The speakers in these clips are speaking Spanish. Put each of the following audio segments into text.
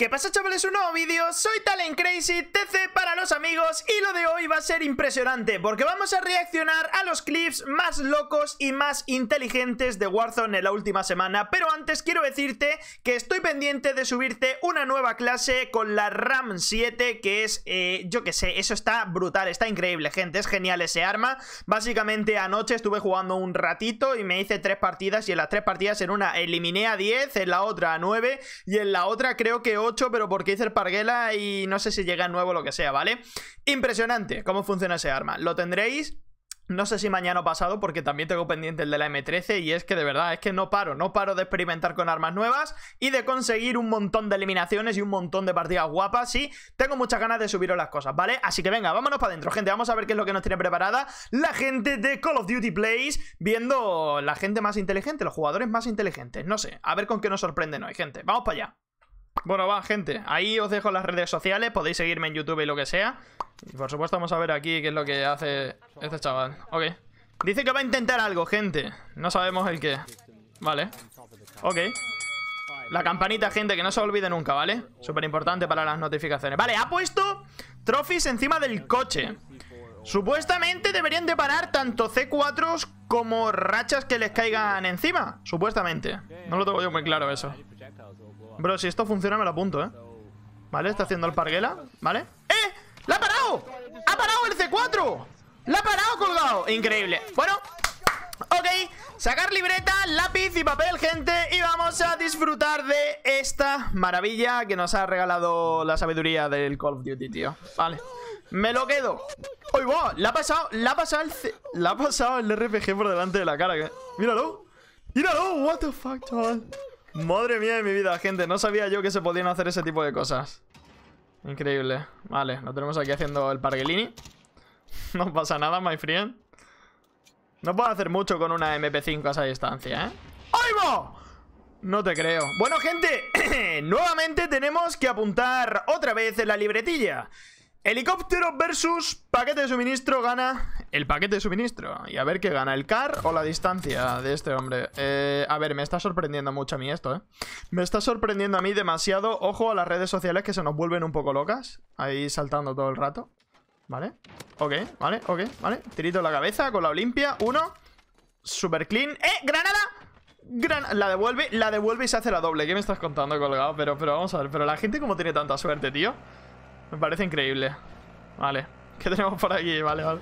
¿Qué pasa chavales? Un nuevo vídeo, soy Talent Crazy, TC para los amigos y lo de hoy va a ser impresionante porque vamos a reaccionar a los clips más locos y más inteligentes de Warzone en la última semana pero antes quiero decirte que estoy pendiente de subirte una nueva clase con la RAM 7 que es, eh, yo que sé, eso está brutal, está increíble gente, es genial ese arma básicamente anoche estuve jugando un ratito y me hice tres partidas y en las tres partidas en una eliminé a 10, en la otra a 9 y en la otra creo que hoy pero porque hice el parguela y no sé si llega nuevo o lo que sea, ¿vale? Impresionante cómo funciona ese arma. Lo tendréis no sé si mañana o pasado, porque también tengo pendiente el de la M13 y es que de verdad, es que no paro, no paro de experimentar con armas nuevas y de conseguir un montón de eliminaciones y un montón de partidas guapas y tengo muchas ganas de subiros las cosas, ¿vale? Así que venga, vámonos para adentro, gente, vamos a ver qué es lo que nos tiene preparada la gente de Call of Duty Plays, viendo la gente más inteligente, los jugadores más inteligentes, no sé, a ver con qué nos sorprenden hoy, gente, vamos para allá. Bueno, va, gente. Ahí os dejo las redes sociales. Podéis seguirme en YouTube y lo que sea. Y por supuesto, vamos a ver aquí qué es lo que hace este chaval. Ok. Dice que va a intentar algo, gente. No sabemos el qué. Vale. Ok. La campanita, gente, que no se olvide nunca, ¿vale? Súper importante para las notificaciones. Vale, ha puesto trophies encima del coche. Supuestamente deberían de parar tanto C4s como rachas que les caigan encima. Supuestamente. No lo tengo yo muy claro eso. Bro, si esto funciona me lo apunto, ¿eh? Vale, está haciendo el parguela ¿Vale? ¡Eh! ¡La ha parado! ¡Ha parado el C4! ¡La ha parado colgado! Increíble Bueno, Ok, sacar libreta, lápiz y papel, gente Y vamos a disfrutar de esta maravilla que nos ha regalado la sabiduría del Call of Duty, tío Vale, me lo quedo ¡Uy, wow! La ha pasado, le ha pasado el... ha pasado el RPG por delante de la cara ¡Míralo! ¡Míralo! ¡What the fuck, chaval! Madre mía de mi vida, gente. No sabía yo que se podían hacer ese tipo de cosas. Increíble. Vale, lo tenemos aquí haciendo el parguelini. no pasa nada, my friend. No puedo hacer mucho con una MP5 a esa distancia, ¿eh? ¡Ahí No te creo. Bueno, gente, nuevamente tenemos que apuntar otra vez en la libretilla. Helicóptero versus paquete de suministro gana el paquete de suministro. Y a ver qué gana, el car o la distancia de este hombre. Eh, a ver, me está sorprendiendo mucho a mí esto, ¿eh? Me está sorprendiendo a mí demasiado. Ojo a las redes sociales que se nos vuelven un poco locas. Ahí saltando todo el rato. ¿Vale? Ok, vale, ok, vale. Tirito la cabeza con la Olimpia. Uno. Super clean. ¡Eh! ¡Granada! La devuelve, la devuelve y se hace la doble. ¿Qué me estás contando, colgado? Pero, pero vamos a ver, pero la gente como tiene tanta suerte, tío. Me parece increíble. Vale. ¿Qué tenemos por aquí? Vale, vale.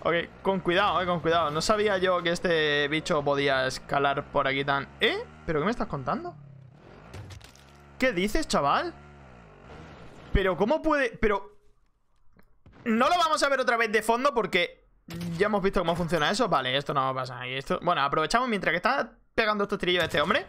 Ok, con cuidado, eh, con cuidado. No sabía yo que este bicho podía escalar por aquí tan... ¿Eh? ¿Pero qué me estás contando? ¿Qué dices, chaval? ¿Pero cómo puede...? Pero... No lo vamos a ver otra vez de fondo porque... Ya hemos visto cómo funciona eso. Vale, esto no pasa. Y esto... Bueno, aprovechamos mientras que está pegando estos trillos este hombre.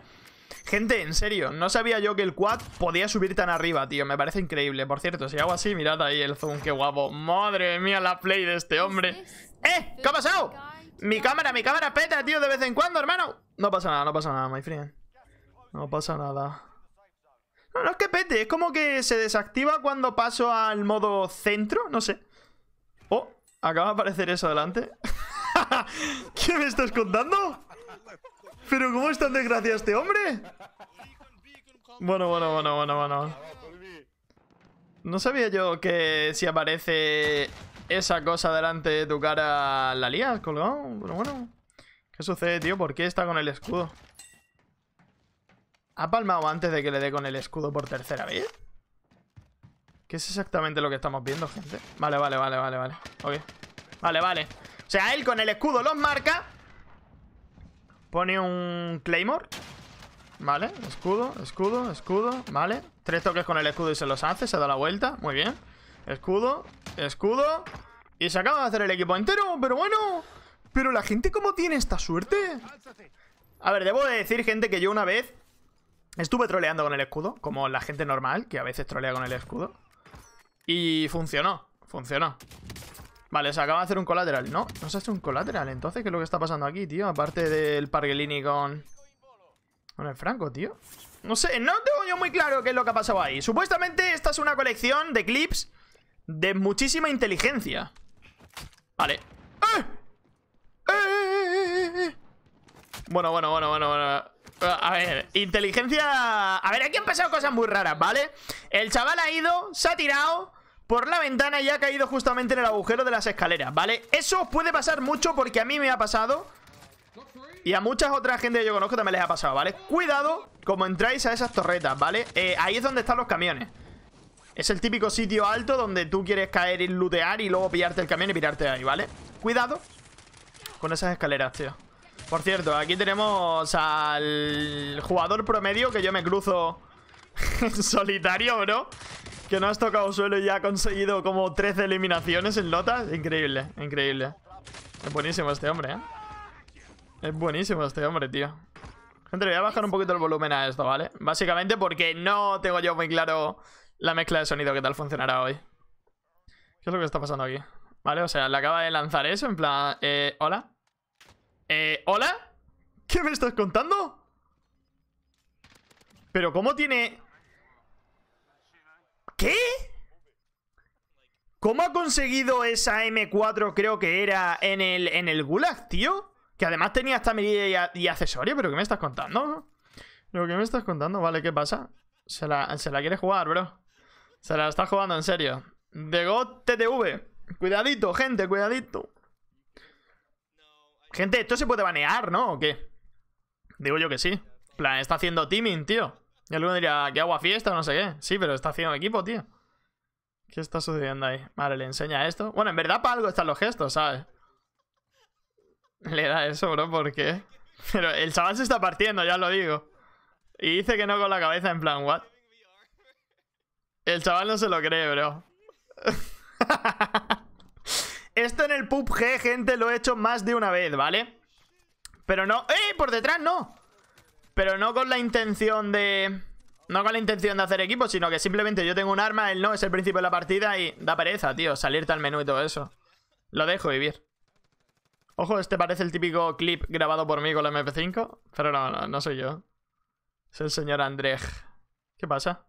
Gente, en serio, no sabía yo que el quad podía subir tan arriba, tío. Me parece increíble. Por cierto, si hago así, mirad ahí el zoom, qué guapo. Madre mía, la play de este hombre. ¡Eh! ¿Qué ha pasado? Mi cámara, mi cámara peta, tío, de vez en cuando, hermano. No pasa nada, no pasa nada, my friend. No pasa nada. No, no es que pete, es como que se desactiva cuando paso al modo centro, no sé. Oh, acaba de aparecer eso adelante. ¿Qué me estás contando? ¿Pero cómo es tan desgraciado este hombre? Bueno, bueno, bueno, bueno, bueno. No sabía yo que si aparece esa cosa delante de tu cara la lías, colgado. Pero bueno. ¿Qué sucede, tío? ¿Por qué está con el escudo? ¿Ha palmado antes de que le dé con el escudo por tercera vez? ¿Qué es exactamente lo que estamos viendo, gente? Vale, vale, vale, vale, vale. Ok. Vale, vale. O sea, él con el escudo los marca Pone un Claymore. Vale, escudo, escudo, escudo, vale. Tres toques con el escudo y se los hace, se da la vuelta, muy bien. Escudo, escudo. Y se acaba de hacer el equipo entero, pero bueno. Pero la gente, ¿cómo tiene esta suerte? A ver, debo decir, gente, que yo una vez estuve troleando con el escudo, como la gente normal, que a veces trolea con el escudo. Y funcionó, funcionó. Vale, se acaba de hacer un colateral. No, no se hace un colateral. Entonces, ¿qué es lo que está pasando aquí, tío? Aparte del parguelini con... Con el Franco, tío. No sé, no tengo yo muy claro qué es lo que ha pasado ahí. Supuestamente esta es una colección de clips de muchísima inteligencia. Vale. Bueno, bueno, bueno, bueno, bueno. A ver, inteligencia... A ver, aquí han pasado cosas muy raras, ¿vale? El chaval ha ido, se ha tirado por la ventana y ha caído justamente en el agujero de las escaleras, ¿vale? Eso puede pasar mucho porque a mí me ha pasado y a muchas otras gente que yo conozco también les ha pasado, ¿vale? Cuidado como entráis a esas torretas, ¿vale? Eh, ahí es donde están los camiones Es el típico sitio alto donde tú quieres caer y lootear y luego pillarte el camión y pirarte ahí, ¿vale? Cuidado con esas escaleras, tío Por cierto, aquí tenemos al jugador promedio que yo me cruzo solitario, no? Que no has tocado suelo y ya ha conseguido como 13 eliminaciones en lotas. Increíble, increíble. Es buenísimo este hombre, ¿eh? Es buenísimo este hombre, tío. Gente, voy a bajar un poquito el volumen a esto, ¿vale? Básicamente porque no tengo yo muy claro la mezcla de sonido que tal funcionará hoy. ¿Qué es lo que está pasando aquí? Vale, o sea, le acaba de lanzar eso en plan... Eh, ¿Hola? Eh, ¿Hola? ¿Qué me estás contando? ¿Pero cómo tiene...? ¿Qué? ¿Cómo ha conseguido esa M4, creo que era, en el, en el Gulag, tío? Que además tenía esta medida y, accesorio, pero ¿qué me estás contando? Lo que me estás contando, vale, ¿qué pasa? Se la, quiere jugar, bro. Se la está jugando, en serio. De God TTV. Cuidadito, gente, cuidadito. Gente, esto se puede banear, ¿no? ¿O qué? Digo yo que sí. plan, está haciendo teaming, tío. Y alguno diría, ¿qué agua fiesta o no sé qué? Sí, pero está haciendo equipo, tío. ¿Qué está sucediendo ahí? Vale, le enseña esto. Bueno, en verdad para algo están los gestos, ¿sabes? Le da eso, bro, ¿por qué? Pero el chaval se está partiendo, ya lo digo. Y dice que no con la cabeza, en plan, ¿what? El chaval no se lo cree, bro. Esto en el PUBG, gente, lo he hecho más de una vez, ¿vale? Pero no... ¡Eh! ¡Por detrás no! Pero no con la intención de... No con la intención de hacer equipo, sino que simplemente yo tengo un arma, él no es el principio de la partida y da pereza, tío, salirte al menú y todo eso. Lo dejo vivir. Ojo, este parece el típico clip grabado por mí con la MP5, pero no, no, soy yo. Es el señor Andrej. ¿Qué pasa?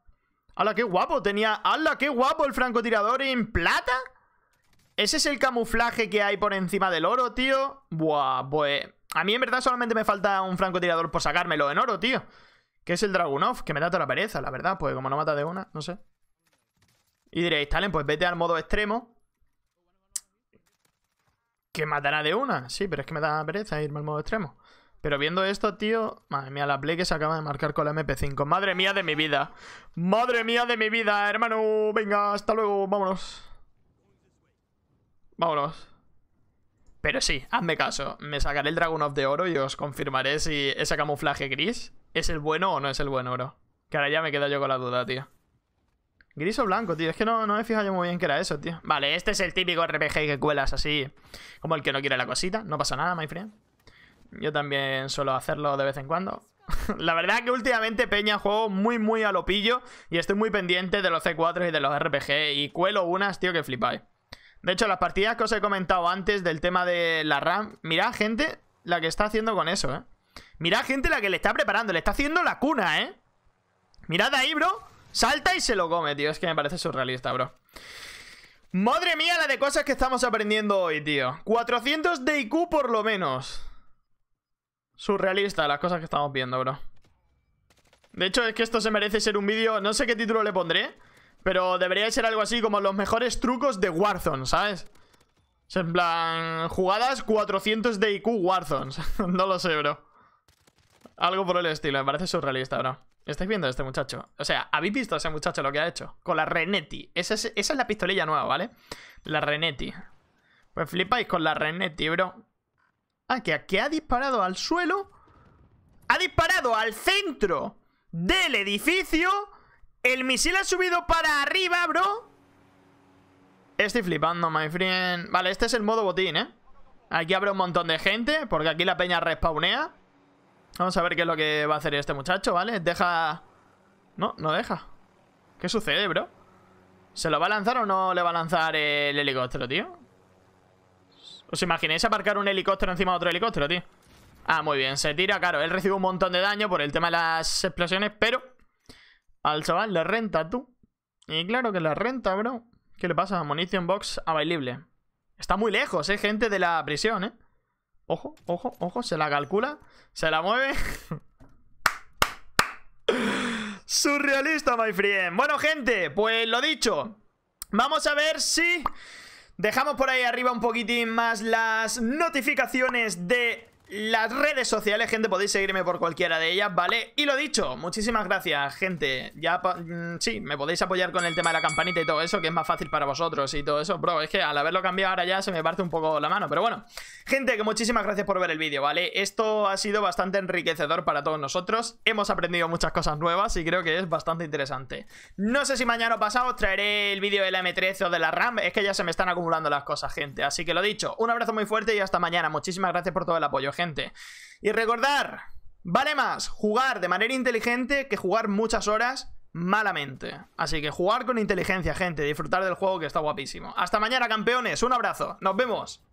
¡Hala, qué guapo! Tenía... ¡Hala, qué guapo el francotirador en plata! ¿Ese es el camuflaje que hay por encima del oro, tío? Buah, pues... A mí en verdad solamente me falta un francotirador por sacármelo en oro, tío. Que es el Dragunov, que me da toda la pereza, la verdad. Pues como no mata de una, no sé. Y diréis, Talen, pues vete al modo extremo. Que matará de una. Sí, pero es que me da pereza irme al modo extremo. Pero viendo esto, tío... Madre mía, la play que se acaba de marcar con la MP5. Madre mía de mi vida. Madre mía de mi vida, hermano. Venga, hasta luego. Vámonos. Vámonos. Pero sí, hazme caso, me sacaré el Dragon of de Oro y os confirmaré si ese camuflaje gris es el bueno o no es el buen oro. Que ahora ya me queda yo con la duda, tío. Gris o blanco, tío. Es que no, no me he fijado yo muy bien que era eso, tío. Vale, este es el típico RPG que cuelas así, como el que no quiere la cosita. No pasa nada, my friend. Yo también suelo hacerlo de vez en cuando. la verdad que últimamente Peña juego muy, muy a lo pillo y estoy muy pendiente de los C4 y de los RPG y cuelo unas, tío, que flipáis. De hecho, las partidas que os he comentado antes del tema de la RAM, mirad, gente, la que está haciendo con eso, ¿eh? Mirad, gente, la que le está preparando, le está haciendo la cuna, ¿eh? Mirad ahí, bro. Salta y se lo come, tío. Es que me parece surrealista, bro. Madre mía, la de cosas que estamos aprendiendo hoy, tío. 400 de IQ por lo menos. Surrealista las cosas que estamos viendo, bro. De hecho, es que esto se merece ser un vídeo... No sé qué título le pondré... Pero debería ser algo así como los mejores trucos de Warzone, ¿sabes? en plan, jugadas 400 de IQ Warzone. no lo sé, bro. Algo por el estilo, me parece surrealista, bro. ¿Estáis viendo a este muchacho? O sea, ¿habéis visto a ese muchacho lo que ha hecho? Con la Renetti. Esa es, esa es la pistolilla nueva, ¿vale? La Renetti. Pues flipáis con la Renetti, bro. Ah, que aquí ha disparado al suelo. ¡Ha disparado al centro del edificio! El misil ha subido para arriba, bro. Estoy flipando, my friend. Vale, este es el modo botín, ¿eh? Aquí abre un montón de gente, porque aquí la peña respawnea. Vamos a ver qué es lo que va a hacer este muchacho, ¿vale? Deja... No, no deja. ¿Qué sucede, bro? ¿Se lo va a lanzar o no le va a lanzar el helicóptero, tío? ¿Os imagináis aparcar un helicóptero encima de otro helicóptero, tío? Ah, muy bien, se tira, claro Él recibe un montón de daño por el tema de las explosiones Pero al chaval le renta, tú. Y claro que la renta, bro. ¿Qué le pasa? Munición box available. Está muy lejos, eh, gente de la prisión, eh. Ojo, ojo, ojo. Se la calcula. Se la mueve. Surrealista, my friend. Bueno, gente, pues lo dicho. Vamos a ver si... Dejamos por ahí arriba un poquitín más las notificaciones de las redes sociales, gente, podéis seguirme por cualquiera de ellas, ¿vale? Y lo dicho, muchísimas gracias, gente. Ya, mm, sí, me podéis apoyar con el tema de la campanita y todo eso, que es más fácil para vosotros y todo eso. Bro, es que al haberlo cambiado ahora ya se me parte un poco la mano, pero bueno. Gente, que muchísimas gracias por ver el vídeo, ¿vale? Esto ha sido bastante enriquecedor para todos nosotros. Hemos aprendido muchas cosas nuevas y creo que es bastante interesante. No sé si mañana o pasado os traeré el vídeo de la M13 o de la RAM. Es que ya se me están acumulando las cosas, gente. Así que lo dicho, un abrazo muy fuerte y hasta mañana. Muchísimas gracias por todo el apoyo, gente gente. Y recordar, vale más jugar de manera inteligente que jugar muchas horas malamente. Así que jugar con inteligencia, gente, disfrutar del juego que está guapísimo. Hasta mañana, campeones, un abrazo, nos vemos.